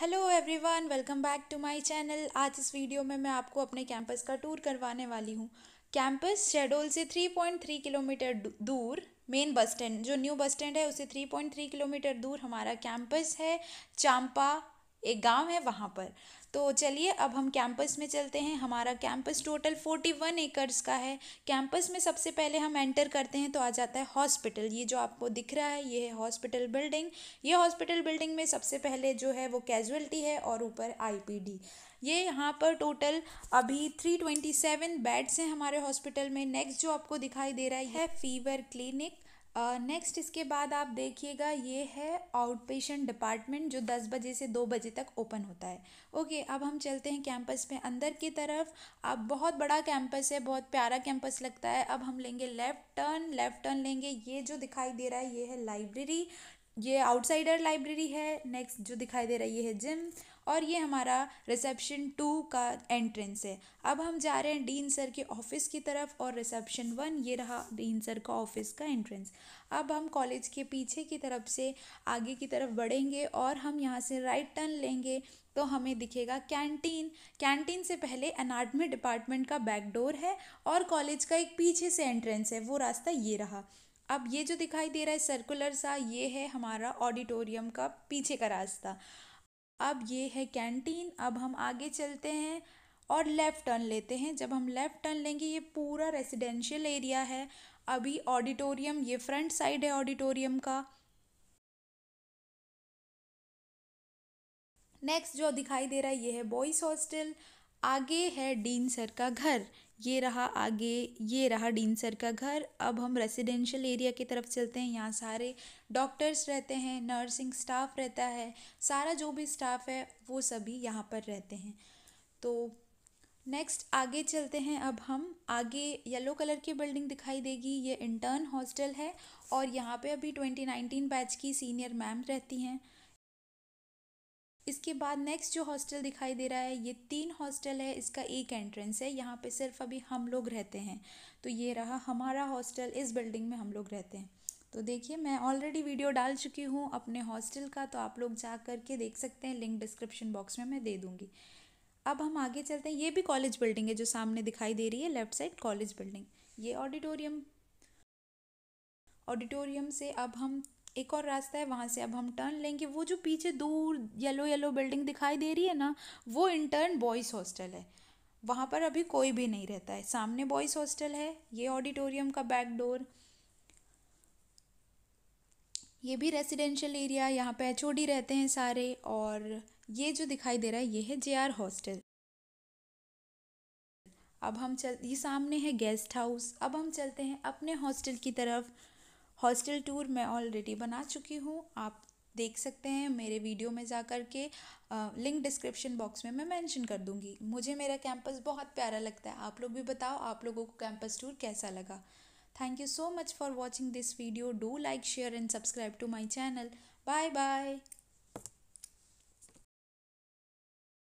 hello everyone welcome back to my channel आज इस video में मैं आपको अपने कैंपस का टूर करवाने वाली हूँ कैंपस शेडोल से 3.3 किलोमीटर दूर मेन बस स्टैंड जो न्यू बस स्टैंड है उसे 3.3 किलोमीटर दूर हमारा कैंपस है चांपा एक गांव है वहाँ पर तो चलिए अब हम कैंपस में चलते हैं हमारा campus total forty one acres का है कैंपस में सबसे पहले हम एंटर करते हैं तो आ जाता है हॉस्पिटल ये जो आपको दिख रहा है ये है हॉस्पिटल बिल्डिंग ये हॉस्पिटल बिल्डिंग में सबसे पहले जो है वो कैजुअलिटी है और ऊपर आईपीडी ये यहाँ पर टोटल अभी थ्री ट्वेंटी सेवन बेड्स हैं हमारे हॉस्पिटल में नेक्स्ट जो आपको दिखाई दे रहा है फीवर क्लिनिक नेक्स्ट uh, इसके बाद आप देखिएगा ये है आउट पेशेंट डिपार्टमेंट जो दस बजे से दो बजे तक ओपन होता है ओके okay, अब हम चलते हैं कैंपस में अंदर की तरफ अब बहुत बड़ा कैंपस है बहुत प्यारा कैंपस लगता है अब हम लेंगे लेफ़्ट टर्न लेफ़्ट टर्न लेंगे ये जो दिखाई दे रहा है ये है लाइब्रेरी ये आउटसाइडर लाइब्रेरी है नेक्स्ट जो दिखाई दे रही है जिम और ये हमारा रिसेप्शन टू का एंट्रेंस है अब हम जा रहे हैं डीन सर के ऑफिस की तरफ और रिसेप्शन वन ये रहा डीन सर का ऑफिस का एंट्रेंस अब हम कॉलेज के पीछे की तरफ से आगे की तरफ बढ़ेंगे और हम यहाँ से राइट टर्न लेंगे तो हमें दिखेगा कैंटीन कैंटीन से पहले अनाटमी डिपार्टमेंट का बैकडोर है और कॉलेज का एक पीछे से एंट्रेंस है वो रास्ता ये रहा अब ये जो दिखाई दे रहा है सर्कुलर सा ये है हमारा ऑडिटोरियम का पीछे का रास्ता अब ये है कैंटीन अब हम आगे चलते हैं और लेफ़्ट टर्न लेते हैं जब हम लेफ़्ट टर्न लेंगे ये पूरा रेजिडेंशियल एरिया है अभी ऑडिटोरियम ये फ्रंट साइड है ऑडिटोरियम का नेक्स्ट जो दिखाई दे रहा है ये है बॉयज़ हॉस्टल आगे है डीन सर का घर ये रहा आगे ये रहा डीन सर का घर अब हम रेसिडेंशियल एरिया की तरफ चलते हैं यहाँ सारे डॉक्टर्स रहते हैं नर्सिंग स्टाफ रहता है सारा जो भी स्टाफ है वो सभी यहाँ पर रहते हैं तो नेक्स्ट आगे चलते हैं अब हम आगे येलो कलर की बिल्डिंग दिखाई देगी ये इंटर्न हॉस्टल है और यहाँ पे अभी ट्वेंटी नाइनटीन बैच की सीनियर मैम रहती हैं इसके बाद नेक्स्ट जो हॉस्टल दिखाई दे रहा है ये तीन हॉस्टल है इसका एक एंट्रेंस है यहाँ पे सिर्फ अभी हम लोग रहते हैं तो ये रहा हमारा हॉस्टल इस बिल्डिंग में हम लोग रहते हैं तो देखिए मैं ऑलरेडी वीडियो डाल चुकी हूँ अपने हॉस्टल का तो आप लोग जा कर के देख सकते हैं लिंक डिस्क्रिप्शन बॉक्स में मैं दे दूँगी अब हम आगे चलते हैं ये भी कॉलेज बिल्डिंग है जो सामने दिखाई दे रही है लेफ्ट साइड कॉलेज बिल्डिंग ये ऑडिटोरियम ऑडिटोरियम से अब हम एक और रास्ता है वहाँ से अब हम टर्न लेंगे वो जो पीछे दूर येलो येलो बिल्डिंग दिखाई दे रही है ना वो इंटर्न बॉयज़ हॉस्टल है वहाँ पर अभी कोई भी नहीं रहता है सामने बॉयज़ हॉस्टल है ये ऑडिटोरियम का बैक डोर ये भी रेसिडेंशियल एरिया यहाँ पे एच रहते हैं सारे और ये जो दिखाई दे रहा है ये है जे हॉस्टल अब हम चल ये सामने है गेस्ट हाउस अब हम चलते हैं अपने हॉस्टल की तरफ हॉस्टल टूर मैं ऑलरेडी बना चुकी हूँ आप देख सकते हैं मेरे वीडियो में जा कर के लिंक डिस्क्रिप्शन बॉक्स में मैं मेंशन कर दूंगी मुझे मेरा कैंपस बहुत प्यारा लगता है आप लोग भी बताओ आप लोगों को कैंपस टूर कैसा लगा thank you so much for watching this video do like share and subscribe to my channel bye bye